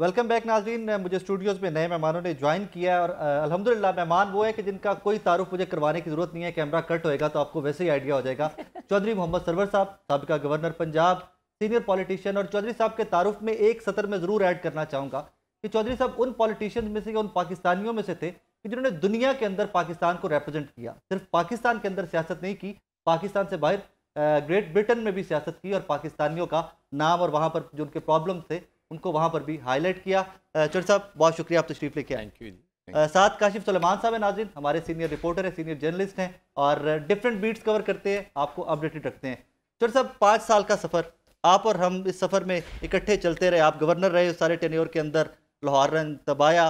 Welcome back नाजरीन मुझे Studios में नए मेहमानों ने ज्वाइन किया है और अलहमदिल्ला मेहमान वो है कि जिनका कोई तारुफ मुझे करवाने की ज़रूरत नहीं है कैमरा कट होएगा तो आपको वैसे ही आइडिया हो जाएगा चौधरी मोहम्मद सरवर साहब सबका गवर्नर पंजाब सीनियर पॉलिटिशियन और चौधरी साहब के तारुफ में एक सतर में ज़रूर ऐड करना चाहूँगा कि चौधरी साहब उन पॉलिटिशियन में से उन पाकिस्तानियों में से थे कि जिन्होंने दुनिया के अंदर पाकिस्तान को रिप्रेजेंट किया सिर्फ पाकिस्तान के अंदर सियासत नहीं की पाकिस्तान से बाहर ग्रेट ब्रिटेन में भी सियासत की और पाकिस्तानियों का नाम और वहाँ पर जो उनके प्रॉब्लम थे उनको वहाँ पर भी हाईलाइट किया चौधरी साहब बहुत शुक्रिया आप तशरीफ लेके आए थैंक यू साथ काशिफ सलमान साहब है नाजिन हमारे सीनियर रिपोर्टर हैं सीनियर जर्नलिस्ट हैं और डिफरेंट बीट्स कवर करते हैं आपको अपडेटेड रखते हैं चौधरी साहब पाँच साल का सफ़र आप और हम इस सफ़र में इकट्ठे चलते रहे आप गवर्नर रहे सारे टेन्योर के अंदर लाहौर रंग तबाया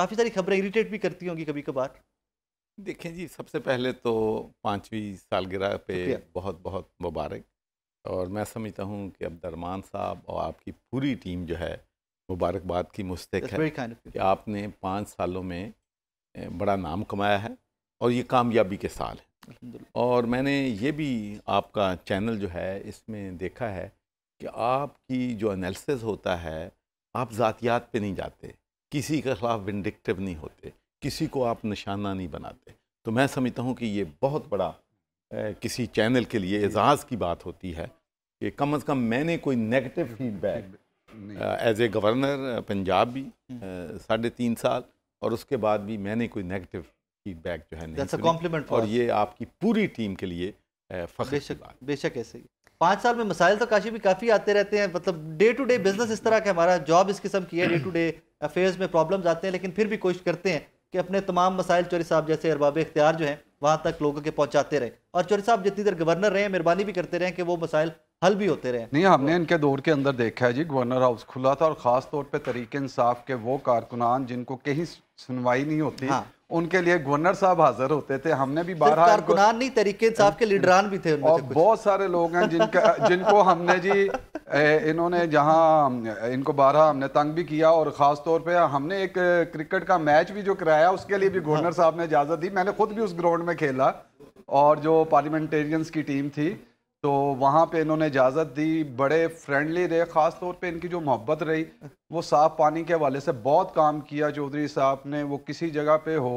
काफ़ी सारी खबरें इरीटेट भी करती होंगी कभी कभार देखें जी सबसे पहले तो पाँचवीं सालगिरह पे बहुत बहुत मुबारक और मैं समझता हूँ कि अब्दरमान साहब और आपकी पूरी टीम जो है मुबारकबाद की मुस्तक है kind of कि आपने पाँच सालों में बड़ा नाम कमाया है और ये कामयाबी के साल है और मैंने ये भी आपका चैनल जो है इसमें देखा है कि आपकी जो एनालिसिस होता है आप ज़ातियात पे नहीं जाते किसी के ख़िलाफ़ विंडिक्टिव नहीं होते किसी को आप निशाना नहीं बनाते तो मैं समझता हूँ कि ये बहुत बड़ा किसी चैनल के लिए एजाज़ की बात होती है कि कम से कम मैंने कोई negative feedback as a governor Punjab भी हम्म। साढ़े तीन साल और उसके बाद भी मैंने कोई नेगेटिव फीडबैक जो है नहीं कॉम्प्लीमेंट और ये आपकी पूरी टीम के लिए बेशक बेशक ऐसे ही पाँच साल में मसाइल तो काशी भी काफ़ी आते रहते हैं मतलब डे टू डे बिजनेस इस तरह का हमारा जॉब इस किस्म की है डे टू डे अफेयर्स में प्रॉब्लम्स आते हैं लेकिन फिर भी कोशिश करते हैं कि अपने तमाम मसाइल चौरी साहब जैसे अरबाब इख्तियार जो हैं वहाँ तक लोगों के पहुँचाते रहे और चौरी साहब जितनी देर गवर्नर रहे मेहरबानी भी करते रहे कि वो मसाइल हल भी होते रहे नहीं हमने तो इनके दौर के अंदर देखा है जी गवर्नर हाउस खुला था और ख़ास तौर पे तरीके इंसाफ के वो कारकुनान जिनको कहीं सुनवाई नहीं होती हाँ। उनके लिए गवर्नर साहब हाजिर होते थे हमने भी बारह कारकुनान नहीं तरीके इंसाफ के लीडरान भी थे और बहुत सारे लोग हैं जिनका जिनको हमने जी इन्होंने जहां इनको बारह हमने तंग भी किया और ख़ास तौर पे हमने एक क्रिकेट का मैच भी जो कराया उसके लिए भी हाँ। गवर्नर साहब ने इजाज़त दी मैंने खुद भी उस ग्राउंड में खेला और जो पार्लियामेंटेरियंस की टीम थी तो वहाँ पे इन्होंने इजाज़त दी बड़े फ्रेंडली रहे ख़ास तौर पे इनकी जो मोहब्बत रही वो साफ़ पानी के हवाले से बहुत काम किया चौधरी साहब ने वो किसी जगह पे हो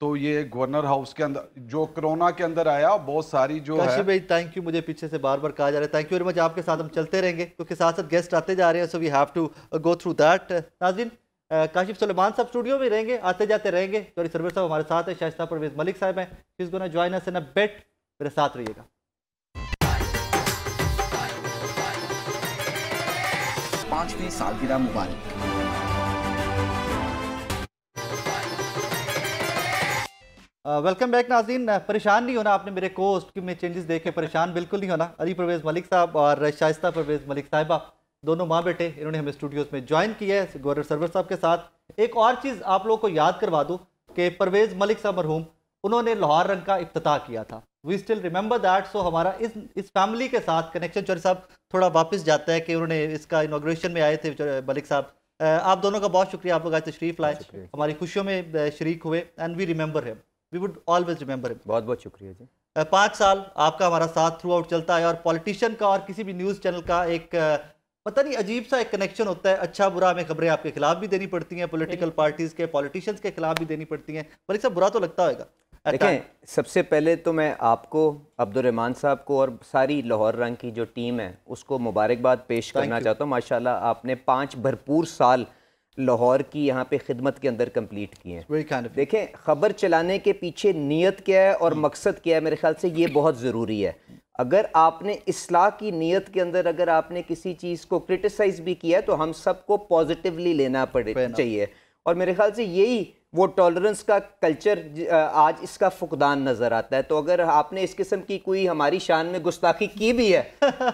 तो ये गवर्नर हाउस के अंदर जो कोरोना के अंदर आया बहुत सारी जो है भाई थैंक यू मुझे पीछे से बार बार कहा जा रहा है थैंक यू वेरी मच आपके साथ हम चलते रहेंगे क्योंकि साथ साथ गेस्ट आते जा रहे हैं so we have to go through that Nazin Kashif Suleman साहब स्टूडियो में रहेंगे आते जाते रहेंगे चौरी सरवर साहब हमारे साथ हैं शाहिस्ता परवेज मलिक साहब हैं किस gonna join us in a bit मेरे साथ रहिएगा पांचवी सालगिरह मुबारक वेलकम बैक नाजीन परेशान नहीं होना आपने मेरे कोस्ट में चेंजेस देखे परेशान बिल्कुल नहीं होना अली परवेज़ मलिक साहब और शाइस्ता परवेज़ मलिक साहिबा दोनों माँ बेटे इन्होंने हमें स्टूडियोज़ में ज्वाइन किया है गवर्नर सरवर साहब के साथ एक और चीज़ आप लोगों को याद करवा दूँ कि परवेज़ मलिक साहब मरहूम उन्होंने लाहौर रंग का अफ्त किया था we still remember that so हमारा इस इस फैमिली के साथ कनेक्शन चौरी साहब थोड़ा वापस जाता है कि उन्होंने इसका इनाग्रेशन में आए थे मलिक साहब आप दोनों का बहुत शुक्रिया आप लोग आए तशरीफ लाए हमारी खुशियों में शरीक हुए and we remember him we would always remember him बहुत बहुत शुक्रिया जी पाँच साल आपका हमारा साथ थ्रू आउट चलता है और पॉलिटिशियन का और किसी भी न्यूज़ चैनल का एक पता नहीं अजीब सा एक कनेक्शन होता है अच्छा बुरा हमें खबरें आपके खिलाफ भी देनी पड़ती हैं पॉलिटिकल पार्टीज़ के पॉलिटिशियंस के खिलाफ भी देनी पड़ती हैं मलिक साहब बुरा तो लगता होगा देखें सबसे पहले तो मैं आपको अब्दुलरहमान साहब को और सारी लाहौर रंग की जो टीम है उसको मुबारकबाद पेश करना चाहता हूँ माशाल्लाह आपने पाँच भरपूर साल लाहौर की यहाँ पे खिदमत के अंदर कंप्लीट की हैं kind of देखें खबर चलाने के पीछे नीयत क्या है और hmm. मकसद क्या है मेरे ख्याल से ये बहुत ज़रूरी है अगर आपने असलाह की नीयत के अंदर अगर आपने किसी चीज़ को क्रिटिसाइज़ भी किया है तो हम सबको पॉजिटिवली लेना पड़े चाहिए और मेरे ख्याल से यही वो टॉलरेंस का कल्चर आज इसका फुकदान नज़र आता है तो अगर आपने इस किस्म की कोई हमारी शान में गुस्ताखी की भी है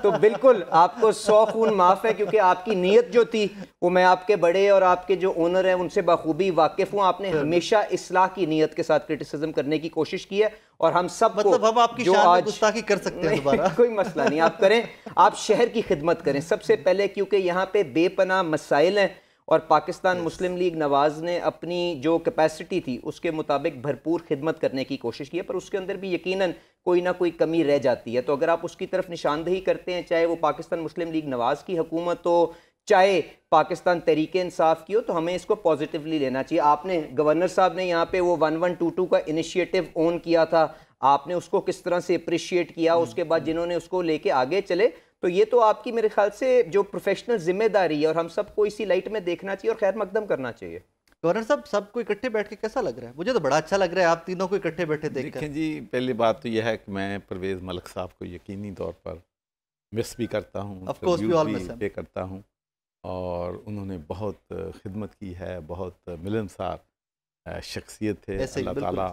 तो बिल्कुल आपको सौ खून माफ़ है क्योंकि आपकी नीयत जो थी वो मैं आपके बड़े और आपके जो ओनर हैं उनसे बखूबी वाकिफ़ हूँ आपने हमेशा इसलाह की नीयत के साथ क्रिटिसिज्म करने की कोशिश की है और हम सब मतलब हम आपकी जो शान आज गुस्ताखी कर सकते हैं दोबारा कोई मसला नहीं आप करें आप शहर की खिदमत करें सबसे पहले क्योंकि यहाँ पे बेपना मसाइल हैं और पाकिस्तान मुस्लिम लीग नवाज़ ने अपनी जो कैपेसिटी थी उसके मुताबिक भरपूर खिदमत करने की कोशिश की है पर उसके अंदर भी यकीनन कोई ना कोई कमी रह जाती है तो अगर आप उसकी तरफ निशानदेही करते हैं चाहे वो पाकिस्तान मुस्लिम लीग नवाज़ की हुकूमत हो चाहे पाकिस्तान तरीक़े इंसाफ की हो तो हमें इसको पॉजिटिवली लेना चाहिए आपने गवर्नर साहब ने यहाँ पे वो वन वन टू टू का इनिशिएटिव ओन किया था आपने उसको किस तरह से अप्रिशिएट किया hmm. उसके बाद जिन्होंने उसको लेके आगे चले तो ये तो आपकी मेरे ख्याल से जो प्रोफेशनल जिम्मेदारी है और हम सबको इसी लाइट में देखना चाहिए और खैर मकदम करना चाहिए गवर्नर साहब सबको इकट्ठे बैठ के कैसा लग रहा है मुझे तो बड़ा अच्छा लग रहा है आप तीनों को इकट्ठे बैठे देखें जी पहली बात तो यह है कि मैं परवेज़ मलिक साहब को यकीनी तौर पर मिस भी करता हूँ पे करता हूँ और उन्होंने बहुत खिदमत की है बहुत मिलनसार शख्सियत थे अल्लाह ताला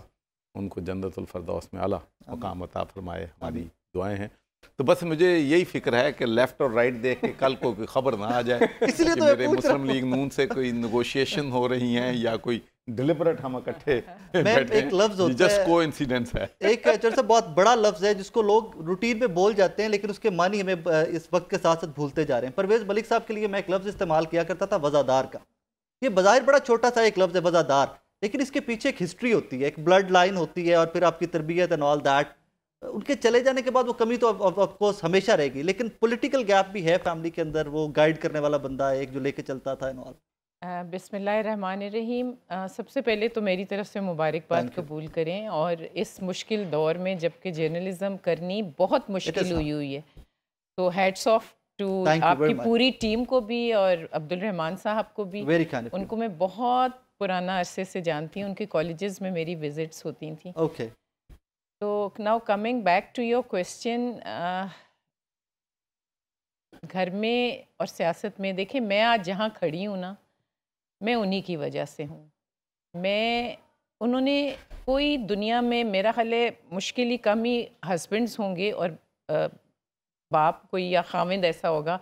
उनको जन्नतफरदौस में आला मकाम अता फरमाए हमारी दुआएं हैं तो बस मुझे यही फिक्र है कि लेफ्ट और राइट देख के कल को कोई खबर ना आ जाए इसलिए तो मेरे मुस्लिम लीग नून से कोई निगोशिएशन हो रही है या कोई डिलिबरेट हम इकट्ठे एक लफ्ज होता जस्ट को इंसिडेंस है एक चर्चा बहुत बड़ा लफ्ज है जिसको लोग रूटीन में बोल जाते हैं लेकिन उसके मानी हमें इस वक्त के साथ साथ भूलते जा रहे हैं परवेज मलिक साहब के लिए मैं एक लफ्ज इस्तेमाल किया करता था वजादार का ये बाजार बड़ा छोटा सा एक लफ्ज है वजादार लेकिन इसके पीछे एक हिस्ट्री होती है एक ब्लड लाइन होती है और फिर आपकी तरबियत एंड ऑल दैट उनके चले जाने के बाद वो कमी तो ऑफकोर्स हमेशा रहेगी लेकिन पॉलिटिकल गैप भी है फैमिली के अंदर वो गाइड करने वाला बंदा एक जो लेके चलता था इनऑल ऑल रहीम सबसे पहले तो मेरी तरफ से मुबारकबाद कबूल करें और इस मुश्किल दौर में जबकि जर्नलिज़म करनी बहुत मुश्किल हुई हुई है तो हैड्स ऑफ टू आपकी पूरी टीम को भी और अब्दुल रहमान साहब को भी उनको मैं बहुत पुराना अरसे से जानती हूँ उनके कॉलेजेस में मेरी विजिट्स होती थी okay. So now coming back to your question, uh, घर में और सियासत में देखिए मैं आज जहाँ खड़ी हूँ ना मैं उन्हीं की वजह से हूँ मैं उन्होंने कोई दुनिया में मेरा ख्याल है मुश्किल ही कम ही हस्बेंड्स होंगे और बाप कोई या खामिंद ऐसा होगा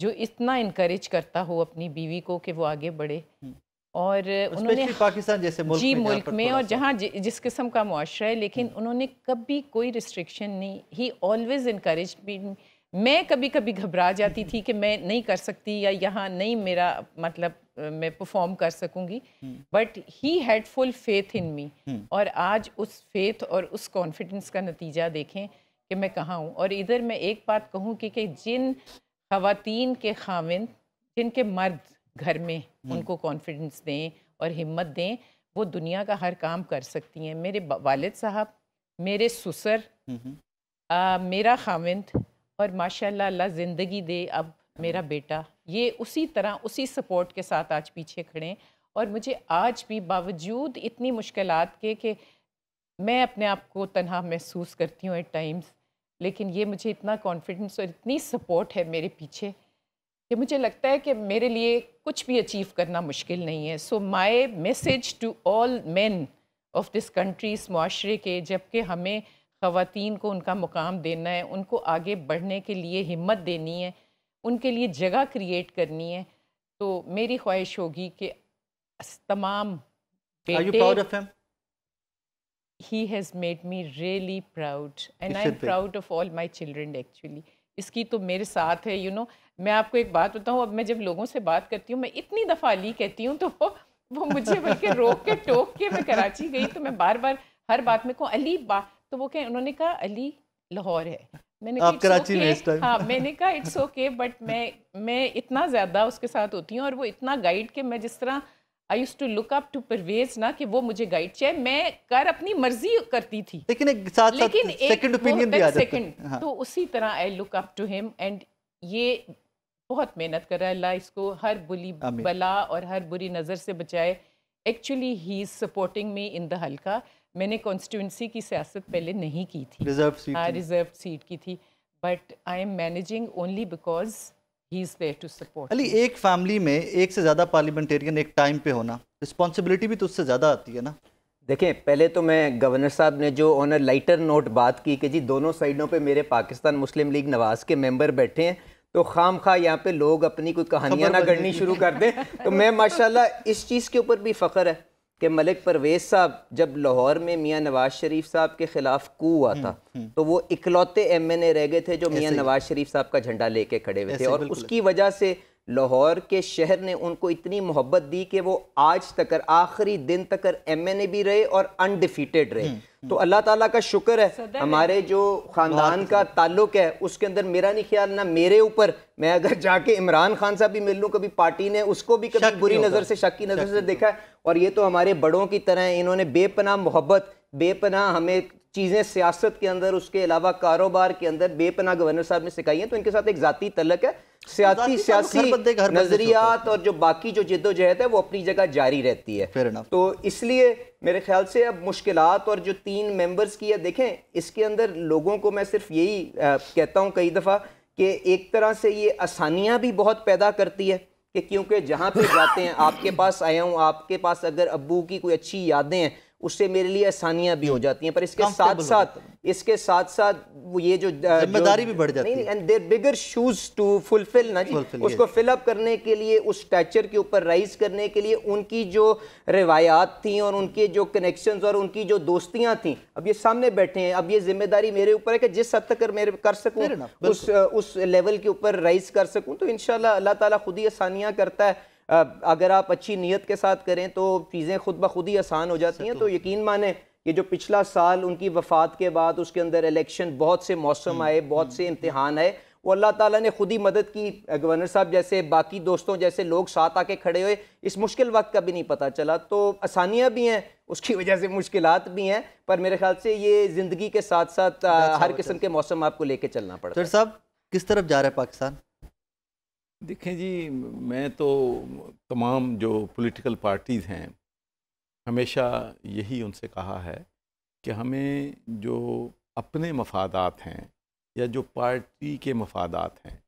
जो इतना इनक्रेज करता हो अपनी बीवी को कि वो आगे बढ़े हम्म। और उन्होंने पाकिस्तान जैसे मुल्क जी में मुल्क में और जहाँ जिस किस्म का मुआरा है लेकिन हम्म। उन्होंने कभी कोई रिस्ट्रिक्शन नहीं ही ऑलवेज़ इनक्रेज मैं कभी कभी घबरा जाती थी कि मैं नहीं कर सकती या यहाँ नहीं मेरा मतलब मैं परफॉर्म कर सकूंगी but he had full faith in me और आज उस फेथ और उस कॉन्फिडेंस का नतीजा देखें कि मैं कहाँ हूँ और इधर मैं एक बात कहूँ कि, कि जिन खातन के खाविंद जिनके मर्द घर में उनको कॉन्फिडेंस दें और हिम्मत दें वो दुनिया का हर काम कर सकती हैं मेरे वालिद साहब मेरे ससुर हम्म, हम्म। मेरा खाविंद और माशाल्लाह अल्लाह ज़िंदगी दे अब मेरा हम्म। बेटा ये उसी तरह उसी सपोर्ट के साथ आज पीछे खड़े हैं और मुझे आज भी बावजूद इतनी मुश्किल के कि मैं अपने आप को तनहा महसूस करती हूँ एट टाइम्स लेकिन ये मुझे इतना कॉन्फिडेंस और इतनी सपोर्ट है मेरे पीछे कि मुझे लगता है कि मेरे लिए कुछ भी अचीव करना मुश्किल नहीं है so my message to all man of this country इस माशरे के जबकि हमें ख़वान को उनका मुकाम देना है उनको आगे बढ़ने के लिए हिम्मत देनी है उनके लिए जगह क्रिएट करनी है तो मेरी ख्वाहिश होगी कि तमाम ही has made me really proud and I am proud of all my children actually इसकी तो मेरे साथ है यू you नो know, मैं आपको एक बात बताऊँ अब मैं जब लोगों से बात करती हूँ मैं इतनी दफ़ा अली कहती हूँ तो वो वो मुझे बल्कि रोक के टोक के मैं कराची गई तो मैं बार बार हर बात में कहूँ अली बा तो वो कहें उन्होंने कहा अली लाहौर है मैंने कहा कराची हाँ मैंने कहा इट्स ओके बट मैं मैं इतना ज़्यादा उसके साथ होती हूँ और वो इतना गाइड के मैं जिस तरह I use to look up to Pervez ना कि वो मुझे गाइड चाहे मैं कर अपनी मर्जी करती थी लेकिन एक साथ लेकिन साथ एक सेकंड ओपिनियन भी आ जाता है हाँ. तो उसी तरह I look up to him and ये बहुत मेहनत कर रहा है अल्लाह इसको हर बुरी बला और हर बुरी नज़र से बचाए actually he is supporting me in the हल्का मैंने कॉन्स्टिट्यूंसी की सियासत पहले नहीं की थी रिजर्व सीट हाँ रिजर्व सीट की थी but I am managing only because he is there to support Ali एक फैमिली में एक से ज़्यादा पार्लियामेंटेरियन एक टाइम पे होना रिस्पॉन्सिबिलिटी भी तो उससे ज़्यादा आती है ना देखें पहले तो मैं गवर्नर साहब ने जो ऑन अ लाइटर नोट बात की कि जी दोनों साइडों पे मेरे पाकिस्तान मुस्लिम लीग नवाज़ के मेंबर बैठे हैं तो खाम खा यहाँ पे लोग अपनी कोई कहानियाँ ना गढ़नी शुरू कर दें तो मैं माशाल्लाह इस चीज़ के ऊपर भी फ़ख्र है कि मलिक परवेज़ साहब जब लाहौर में मियाँ नवाज शरीफ साहब के ख़िलाफ़ कू हुआ था हम्म, हम्म। तो वो इकलौते एम एन ए रह गए थे जो मियाँ नवाज शरीफ साहब का झंडा लेके खड़े हुए थे और उसकी वजह से लाहौर के शहर ने उनको इतनी मोहब्बत दी कि वो आज तक आखिरी दिन तक एम एन ए भी रहे और अनडिफीटेड रहे हम्म, हम्म। तो अल्लाह ताला का शुक्र है हमारे जो ख़ानदान का ताल्लुक है उसके अंदर मेरा नहीं ख्याल ना मेरे ऊपर मैं अगर जाके इमरान खान साहब भी मिल लूँ कभी पार्टी ने उसको भी कभी बुरी नज़र से शक की नज़र से देखा है और ये तो हमारे बड़ों की तरह इन्होंने बेपना मोहब्बत बेपना हमें चीज़ें सियासत के अंदर उसके अलावा कारोबार के अंदर बेपना गवर्नर साहब ने सिखाई हैं तो इनके साथ एक ज़ाती तलक है सियासी सियासी नजरियात और जो बाकी जो जिदोजहद है वो अपनी जगह जारी रहती है तो इसलिए मेरे ख्याल से अब मुश्किल और जो तीन मेंबर्स की है देखें इसके अंदर लोगों को मैं सिर्फ यही कहता हूँ कई दफ़ा कि एक तरह से ये आसानियाँ भी बहुत पैदा करती है कि क्योंकि जहाँ पे जाते हैं आपके पास आया हूँ आपके पास अगर अबू की कोई अच्छी यादें हैं उससे मेरे लिए आसानियां भी हो जाती हैं पर इसके साथ साथ इसके साथ साथ वो ये जो जिम्मेदारी भी बढ़ जाती है and their bigger shoes to fulfil ना जी फुल उसको फिलअप करने के लिए उस स्टैचर के ऊपर राइज करने के लिए उनकी जो रिवायात थी और उनके जो कनेक्शन और उनकी जो दोस्तियां थी अब ये सामने बैठे हैं अब ये जिम्मेदारी मेरे ऊपर है कि जिस हद तक मेरे कर सकूँ उस उस लेवल के ऊपर राइज कर सकूँ तो इनशाला अल्लाह ताला खुद ही आसानियाँ करता है अगर आप अच्छी नीयत के साथ करें तो चीज़ें खुद ब खुद ही आसान हो जाती हैं तो, तो यकीन माने ये जो पिछला साल उनकी वफात के बाद उसके अंदर इलेक्शन बहुत से मौसम हम्म, आए बहुत हम्म, से हम्म। इम्तहान आए वो अल्लाह ताला ने खुद ही मदद की गवर्नर साहब जैसे बाकी दोस्तों जैसे लोग साथ आके खड़े हुए इस मुश्किल वक्त का भी नहीं पता चला तो आसानियाँ भी हैं उसकी वजह से मुश्किल भी हैं पर मेरे ख्याल से ये ज़िंदगी के साथ साथ अच्छा हर किस्म के मौसम आपको लेके चलना पड़ता है साहब किस तरफ जा रहा है पाकिस्तान देखें जी मैं तो तमाम जो पॉलिटिकल पार्टीज़ हैं हमेशा यही उनसे कहा है कि हमें जो अपने मफादात हैं या जो पार्टी के मफादात हैं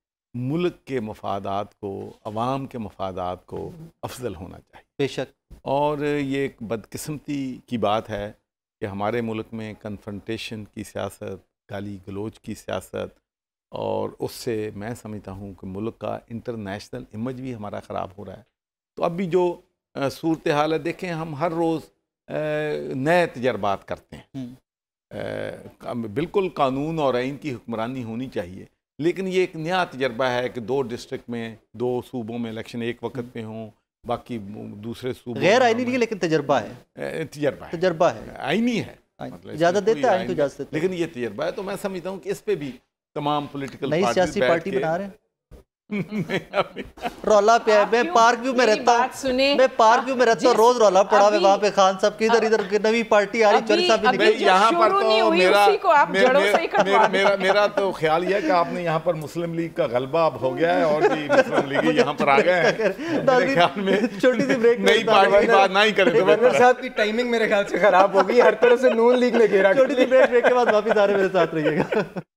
मुल्क के मफादात को आवाम के मफादात को अफजल होना चाहिए बेशक और ये एक बदकिस्मती की बात है कि हमारे मुल्क में कन्फ्रंटेशन की सियासत गाली गलोच की सियासत और उससे मैं समझता हूँ कि मुल्क का इंटरनेशनल इमेज भी हमारा ख़राब हो रहा है तो अब भी जो सूरत हाल है देखें हम हर रोज़ नए तजर्बात करते हैं हम्म। बिल्कुल कानून और आइन की हुक्मरानी होनी चाहिए लेकिन ये एक नया तजर्बा है कि दो डिस्ट्रिक्ट में दो सूबों में इलेक्शन एक वक्त हम्म। पे हों बाकी दूसरे सूबे गैर आइनी नहीं है लेकिन तजर्बा है तजर्बा है तजर्बा है आइनी है मतलब तो ज्यादा देता है लेकिन ये तजर्बा है तो मैं समझता हूँ कि इस पर भी तमाम पोलिटिकल नई सियासी पार्टी बना रहे रोला पे मैं पार्क व्यू में रहता हूँ मैं पार्क व्यू में रहता हूँ रोज रोला पड़ा है वहाँ पे खान साहब की इधर इधर नवी पार्टी आ रही चौरी साहब यहाँ पर तो मेरा मेरा, तो ख्याल यह है कि आपने यहाँ पर मुस्लिम लीग का गलबा अब हो गया है और भी मुस्लिम लीग यहाँ पर आ गए हैं छोटी सी ब्रेक नई पार्टी बात ना ही करें गवर्नर तो साहब की टाइमिंग मेरे ख्याल से खराब होगी हर तरह से नून लीग ने घेरा छोटी सी ब्रेक के बाद वापिस आ रहे मेरे साथ रहिएगा